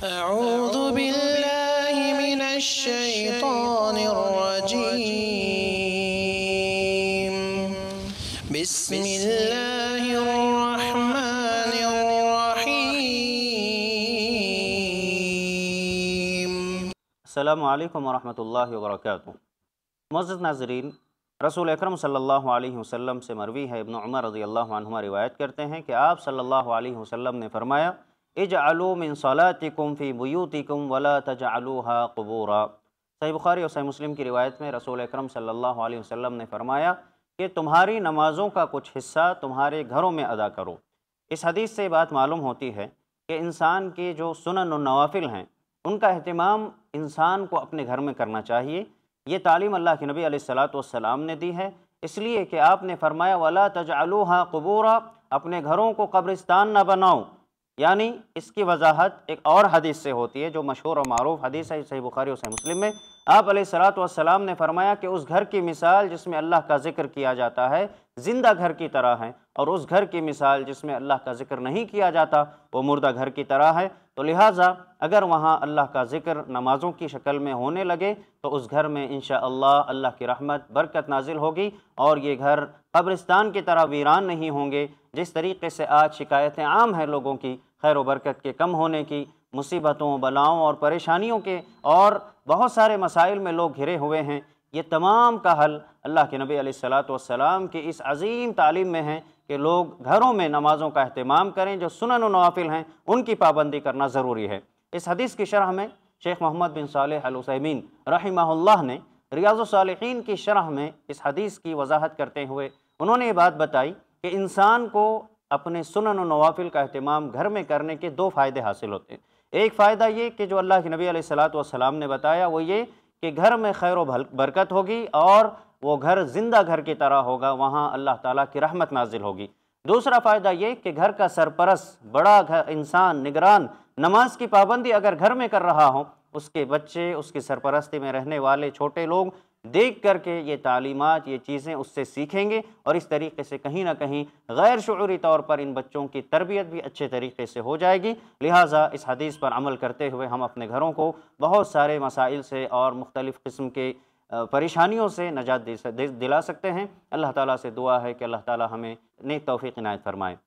من بسم الرحمن السلام علیکم و اللہ وبرکاتہ مسجد ناظرین رسول اکرم صلی اللہ علیہ وسلم سے مروی ہے ابن عمر رضی اللہ عنہما روایت کرتے ہیں کہ آپ صلی اللہ علیہ وسلم نے فرمایا اجعلو من صلاتکم فی بیوتکم ولا تجعلوها قبورا صحیح بخاری اور صحیح مسلم کی روایت میں رسول اکرم صلی اللہ علیہ وسلم نے فرمایا کہ تمہاری نمازوں کا کچھ حصہ تمہارے گھروں میں ادا کرو اس حدیث سے بات معلوم ہوتی ہے کہ انسان کے جو سنن و نوافل ہیں ان کا اہتمام انسان کو اپنے گھر میں کرنا چاہیے یہ تعلیم اللہ کے نبی علیہ السلام والسلام نے دی ہے اس لیے کہ آپ نے فرمایا ولا تَجْعَلُوهَا الحا اپنے گھروں کو قبرستان نہ بناؤ یعنی اس کی وضاحت ایک اور حدیث سے ہوتی ہے جو مشہور و معروف حدیث ہے صحیح بخاری صحیح مسلم میں آپ علیہ السلام نے فرمایا کہ اس گھر کی مثال جس میں اللہ کا ذکر کیا جاتا ہے زندہ گھر کی طرح ہے اور اس گھر کی مثال جس میں اللہ کا ذکر نہیں کیا جاتا وہ مردہ گھر کی طرح ہے تو لہٰذا اگر وہاں اللہ کا ذکر نمازوں کی شکل میں ہونے لگے تو اس گھر میں انشاءاللہ اللہ اللہ کی رحمت برکت نازل ہوگی اور یہ گھر قبرستان کی طرح ویران نہیں ہوں گے جس طریقے سے آج شکایتیں عام ہیں لوگوں کی خیر و برکت کے کم ہونے کی مصیبتوں بلاؤں اور پریشانیوں کے اور بہت سارے مسائل میں لوگ گھرے ہوئے ہیں یہ تمام کا حل اللہ کے نبی علیہ السلام والسلام کی اس عظیم تعلیم میں ہیں کہ لوگ گھروں میں نمازوں کا اہتمام کریں جو سنن و نوافل ہیں ان کی پابندی کرنا ضروری ہے اس حدیث کی شرح میں شیخ محمد بن صالح اللہ علیہ رحمہ اللہ نے ریاض السالحین کی شرح میں اس حدیث کی وضاحت کرتے ہوئے انہوں نے یہ بات بتائی کہ انسان کو اپنے سنن و نوافل کا اہتمام گھر میں کرنے کے دو فائدے حاصل ہوتے ہیں ایک فائدہ یہ کہ جو اللہ کے نبی علیہ السلام نے بتایا وہ یہ کہ گھر میں خیر و برکت ہوگی اور وہ گھر زندہ گھر کی طرح ہوگا وہاں اللہ تعالیٰ کی رحمت نازل ہوگی دوسرا فائدہ یہ کہ گھر کا سرپرست بڑا گھر انسان نگران نماز کی پابندی اگر گھر میں کر رہا ہوں اس کے بچے اس کی سرپرستی میں رہنے والے چھوٹے لوگ دیکھ کر کے یہ تعلیمات یہ چیزیں اس سے سیکھیں گے اور اس طریقے سے کہیں نہ کہیں غیر شعوری طور پر ان بچوں کی تربیت بھی اچھے طریقے سے ہو جائے گی لہٰذا اس حدیث پر عمل کرتے ہوئے ہم اپنے گھروں کو بہت سارے مسائل سے اور مختلف قسم کے پریشانیوں سے نجات دلا سکتے ہیں اللہ تعالیٰ سے دعا ہے کہ اللہ تعالیٰ ہمیں نیک توفیق عنایت فرمائیں